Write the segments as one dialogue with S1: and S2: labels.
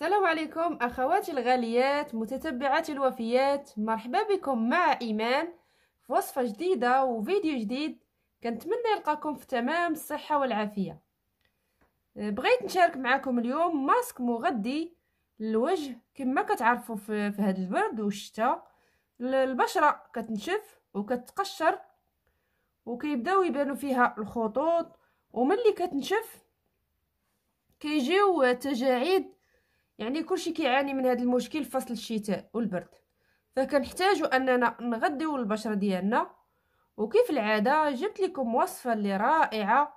S1: السلام عليكم أخواتي الغاليات متتبعاتي الوفيات مرحبا بكم مع إيمان في وصفة جديدة وفيديو جديد كنتمنى يلقاكم في تمام الصحة والعافية أه، بغيت نشارك معكم اليوم ماسك مغذي للوجه كما كتعرفوا في, في هذا البرد والشتاء البشرة كتنشف وكتقشر وكيبداو يبانو فيها الخطوط وملي كتنشف كيجيو تجاعيد يعني كلشي كيعاني من هذا المشكل في فصل الشتاء والبرد فكنحتاجوا اننا نغديو البشره ديالنا وكيف العاده جبت لكم وصفه اللي رائعه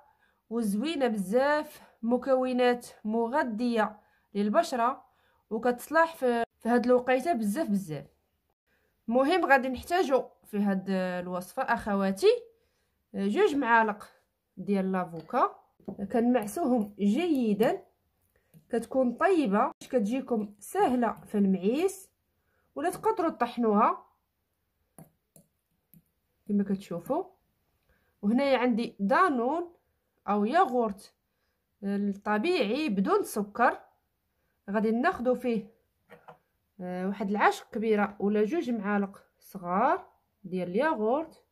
S1: وزوينه بزاف مكونات مغذيه للبشره وكتصلح في هذه الوقيته بزاف بزاف مهم غادي نحتاجو في هاد الوصفه اخواتي جوج معالق ديال لافوكا كنمعسوهم جيدا كتكون طيبه باش كتجيكم سهله في المعيس ولا تقدروا تطحنوها كما كتشوفوا وهنايا عندي دانون او ياغورت الطبيعي آه، بدون سكر غادي ناخذ فيه آه، واحد العشق كبيره ولا جوج معالق صغار ديال الياغورت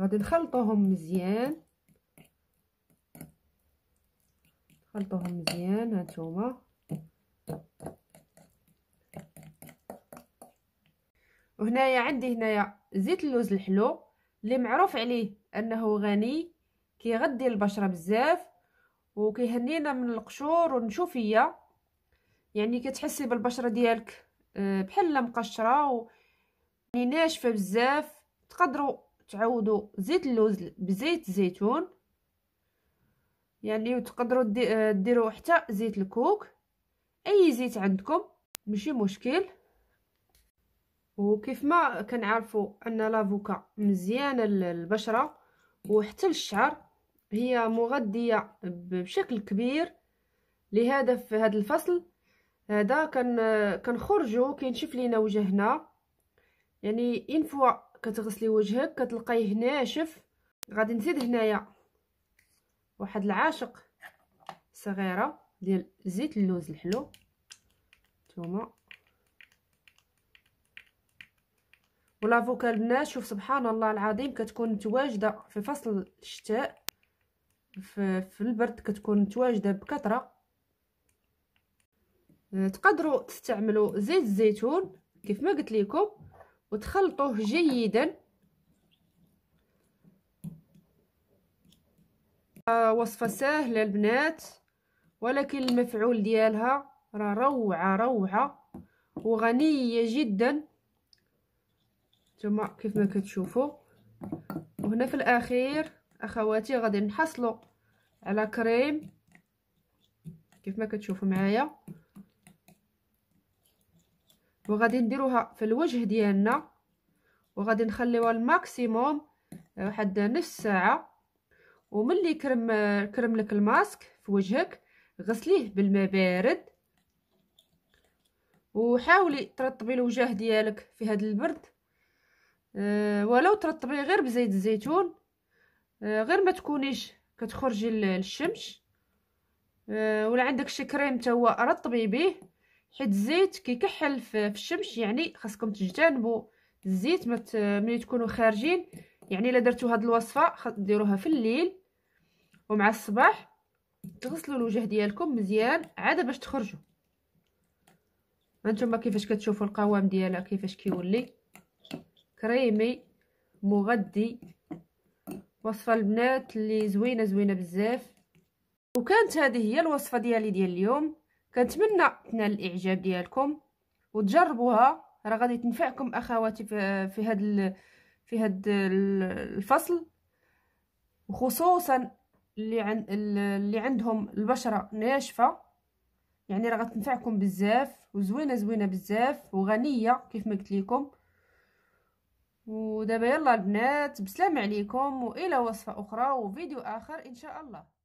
S1: غادي نخلطوهم مزيان خلطوهم مزيان هانتوما وهنايا عندي هنايا زيت اللوز الحلو اللي معروف عليه انه غني كيغذي البشره بزاف وكيهنينا من القشور والنشوفيه يعني كتحسي بالبشره ديالك آه، بحال مقشره و يعني ناشفه بزاف تقدروا تعوضوا زيت اللوز بزيت الزيتون يعني وتقدروا آه، ديروا حتى زيت الكوك اي زيت عندكم ماشي مشكل وكيف ما كنعرفوا ان لافوكا مزيانه للبشره وحتى للشعر هي مغذيه بشكل كبير لهذا في هذا الفصل هذا كان كنخرجوا كينشف لينا وجهنا يعني ان فوا كتغسلي وجهك كتلقيه ناشف غادي نزيد هنايا واحد العاشق صغيره ديال زيت اللوز الحلو نتوما والافوكا البنات شوف سبحان الله العظيم كتكون متواجده في فصل الشتاء في, في البرد كتكون متواجده بكثره آه، تقدروا تستعملوا زيت الزيتون كيف ما قلت لكم وتخلطوه جيدا آه، وصفه سهله البنات ولكن المفعول ديالها راه روعه روعه وغنيه جدا نتوما كيف ما كتشوفوا وهنا في الاخير اخواتي غادي نحصلوا على كريم كيف ما كتشوفوا معايا وغادي نديروها في الوجه ديالنا وغادي نخليوها الماكسيموم واحد نص ساعه وملي كرم كرم لك الماسك في وجهك غسليه بالماء بارد وحاولي ترطبي الوجه ديالك في هذا البرد أه ولو ترطبي غير بزيت الزيتون أه غير ما تكونيش كتخرجي للشمس أه ولا عندك شي كريم تا هو رطبي به حيت الزيت كيكحل في الشمس يعني خاصكم تجتنبوا الزيت ملي تكونوا خارجين يعني الا درتو هاد الوصفه ديروها في الليل ومع الصباح تغسلوا الوجه ديالكم مزيان عاد باش تخرجوا هانتوما كيفاش كتشوفوا القوام ديالها كيفاش كيولي كريمي مغذي وصفه البنات اللي زوينه زوينه بزاف وكانت هذه هي الوصفه ديالي ديال اليوم كنتمنى تنال الاعجاب ديالكم وتجربوها راه غادي تنفعكم اخواتي في هذا في هذا الفصل وخصوصا اللي عند اللي عندهم البشره ناشفه يعني راه غتنفعكم بزاف وزوينه زوينه بزاف وغنيه كيف ما قلت لكم ودابا يلا البنات بسلام عليكم والى وصفه اخرى وفيديو اخر ان شاء الله